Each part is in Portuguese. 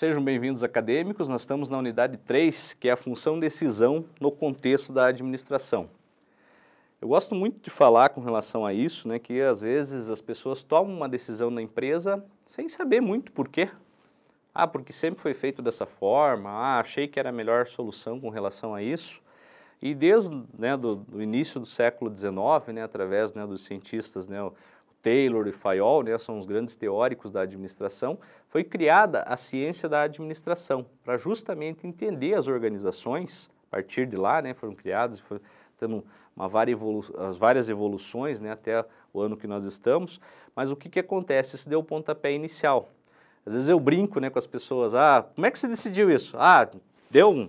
Sejam bem-vindos, acadêmicos. Nós estamos na unidade 3, que é a função decisão no contexto da administração. Eu gosto muito de falar com relação a isso, né, que às vezes as pessoas tomam uma decisão na empresa sem saber muito por quê. Ah, porque sempre foi feito dessa forma, ah, achei que era a melhor solução com relação a isso. E desde né, do, início do século XIX, né, através né, dos cientistas, né, Taylor e Fayol, né, são os grandes teóricos da administração, foi criada a ciência da administração, para justamente entender as organizações, a partir de lá né, foram criadas, tendo uma várias, evolu as várias evoluções né, até o ano que nós estamos, mas o que, que acontece? Isso deu o pontapé inicial. Às vezes eu brinco né, com as pessoas, ah, como é que você decidiu isso? Ah, deu um,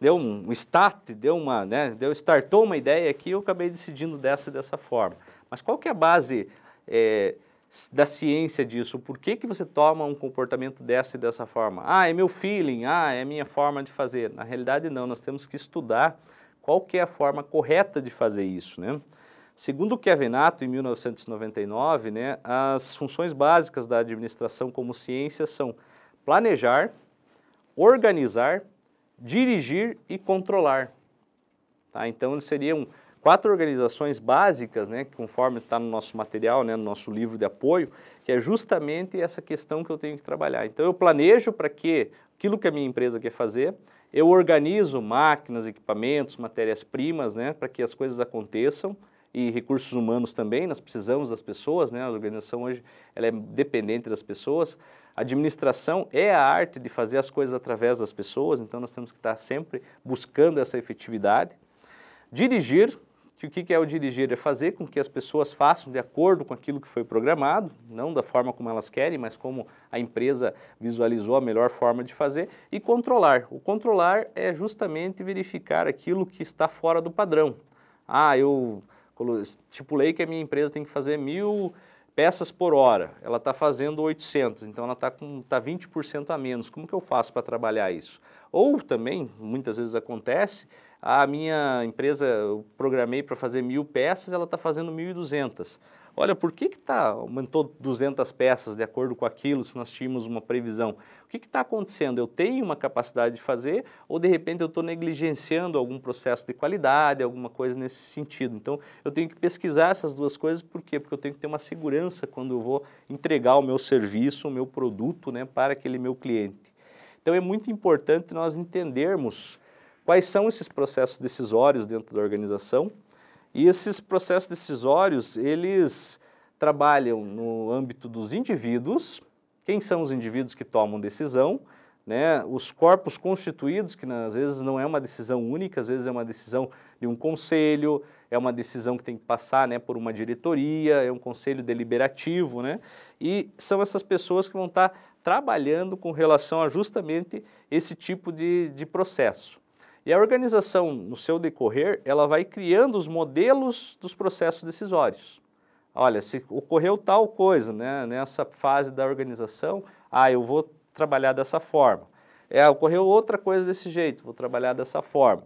deu um start, deu uma, né, deu, startou uma ideia aqui eu acabei decidindo dessa dessa forma. Mas qual que é a base é, da ciência disso. Por que, que você toma um comportamento dessa e dessa forma? Ah, é meu feeling, ah, é minha forma de fazer. Na realidade, não, nós temos que estudar qual que é a forma correta de fazer isso, né? Segundo Nato, em 1999, né, as funções básicas da administração como ciência são planejar, organizar, dirigir e controlar. Tá? Então, eles seria um, quatro organizações básicas, né, conforme está no nosso material, né, no nosso livro de apoio, que é justamente essa questão que eu tenho que trabalhar. Então eu planejo para que aquilo que a minha empresa quer fazer, eu organizo máquinas, equipamentos, matérias-primas, né, para que as coisas aconteçam e recursos humanos também, nós precisamos das pessoas, né, a organização hoje ela é dependente das pessoas. A administração é a arte de fazer as coisas através das pessoas, então nós temos que estar tá sempre buscando essa efetividade. Dirigir, que o que é o dirigir? É fazer com que as pessoas façam de acordo com aquilo que foi programado, não da forma como elas querem, mas como a empresa visualizou a melhor forma de fazer, e controlar. O controlar é justamente verificar aquilo que está fora do padrão. Ah, eu estipulei que a minha empresa tem que fazer mil peças por hora, ela está fazendo 800, então ela está com tá 20% a menos. Como que eu faço para trabalhar isso? Ou também, muitas vezes acontece, a minha empresa, eu programei para fazer mil peças, ela está fazendo 1.200 olha, por que está aumentou 200 peças de acordo com aquilo, se nós tínhamos uma previsão? O que está acontecendo? Eu tenho uma capacidade de fazer ou de repente eu estou negligenciando algum processo de qualidade, alguma coisa nesse sentido? Então, eu tenho que pesquisar essas duas coisas, por quê? Porque eu tenho que ter uma segurança quando eu vou entregar o meu serviço, o meu produto né, para aquele meu cliente. Então, é muito importante nós entendermos quais são esses processos decisórios dentro da organização, e esses processos decisórios, eles trabalham no âmbito dos indivíduos, quem são os indivíduos que tomam decisão, né? os corpos constituídos, que às vezes não é uma decisão única, às vezes é uma decisão de um conselho, é uma decisão que tem que passar né, por uma diretoria, é um conselho deliberativo, né? e são essas pessoas que vão estar trabalhando com relação a justamente esse tipo de, de processo. E a organização, no seu decorrer, ela vai criando os modelos dos processos decisórios. Olha, se ocorreu tal coisa né, nessa fase da organização, ah, eu vou trabalhar dessa forma. É, ocorreu outra coisa desse jeito, vou trabalhar dessa forma.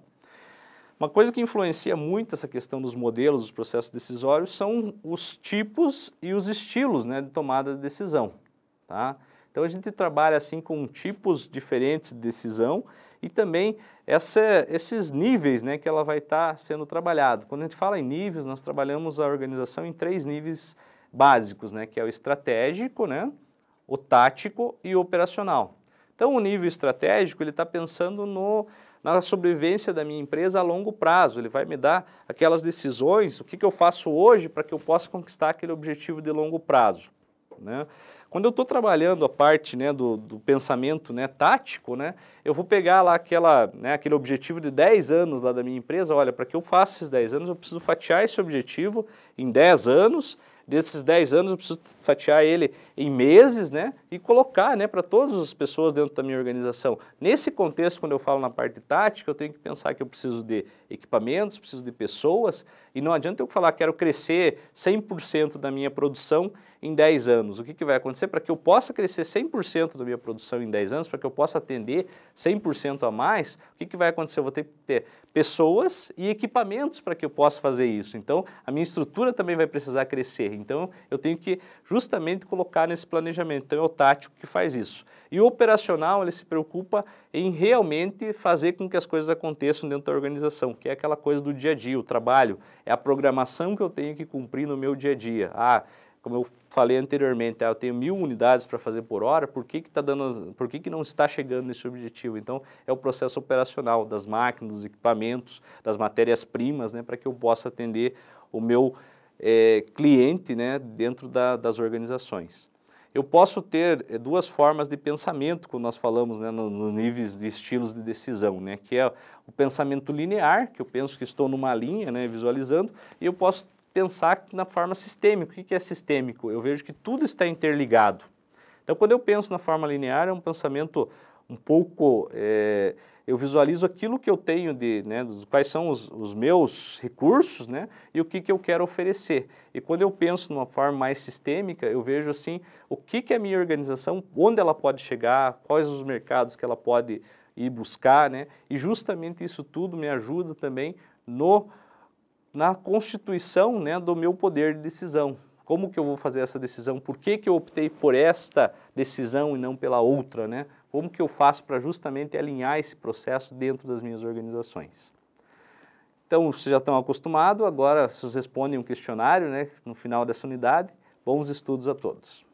Uma coisa que influencia muito essa questão dos modelos, dos processos decisórios, são os tipos e os estilos né, de tomada de decisão. Tá? Então a gente trabalha assim com tipos diferentes de decisão e também essa, esses níveis né, que ela vai estar tá sendo trabalhado. Quando a gente fala em níveis, nós trabalhamos a organização em três níveis básicos, né, que é o estratégico, né, o tático e o operacional. Então, o nível estratégico, ele está pensando no, na sobrevivência da minha empresa a longo prazo. Ele vai me dar aquelas decisões, o que, que eu faço hoje para que eu possa conquistar aquele objetivo de longo prazo. Né? Quando eu estou trabalhando a parte né, do, do pensamento né, tático, né, eu vou pegar lá aquela, né, aquele objetivo de 10 anos lá da minha empresa, olha, para que eu faça esses 10 anos, eu preciso fatiar esse objetivo em 10 anos desses 10 anos eu preciso fatiar ele em meses, né? E colocar, né, para todas as pessoas dentro da minha organização. Nesse contexto, quando eu falo na parte tática, eu tenho que pensar que eu preciso de equipamentos, preciso de pessoas, e não adianta eu falar que quero crescer 100% da minha produção em 10 anos. O que, que vai acontecer para que eu possa crescer 100% da minha produção em 10 anos, para que eu possa atender 100% a mais? O que, que vai acontecer? Eu vou ter que ter pessoas e equipamentos para que eu possa fazer isso. Então, a minha estrutura também vai precisar crescer. Então, eu tenho que justamente colocar nesse planejamento. Então, é o tático que faz isso. E o operacional, ele se preocupa em realmente fazer com que as coisas aconteçam dentro da organização, que é aquela coisa do dia a dia, o trabalho, é a programação que eu tenho que cumprir no meu dia a dia. Ah, como eu falei anteriormente, ah, eu tenho mil unidades para fazer por hora, por que, que, tá dando, por que, que não está chegando nesse objetivo? Então, é o processo operacional das máquinas, dos equipamentos, das matérias-primas, né, para que eu possa atender o meu objetivo é, cliente né, dentro da, das organizações. Eu posso ter é, duas formas de pensamento, quando nós falamos né, nos no níveis de estilos de decisão, né, que é o pensamento linear, que eu penso que estou numa linha, né, visualizando, e eu posso pensar na forma sistêmica. O que é sistêmico? Eu vejo que tudo está interligado. Então, quando eu penso na forma linear, é um pensamento um pouco, é, eu visualizo aquilo que eu tenho de, né, quais são os, os, meus recursos, né, e o que, que eu quero oferecer. E quando eu penso numa forma mais sistêmica, eu vejo assim, o que que a minha organização, onde ela pode chegar, quais os mercados que ela pode ir buscar, né, e justamente isso tudo me ajuda também no na constituição né, do meu poder de decisão, como que eu vou fazer essa decisão? Por que, que eu optei por esta decisão e não pela outra? Né? Como que eu faço para justamente alinhar esse processo dentro das minhas organizações? Então, vocês já estão acostumados, agora vocês respondem um questionário né, no final dessa unidade. Bons estudos a todos.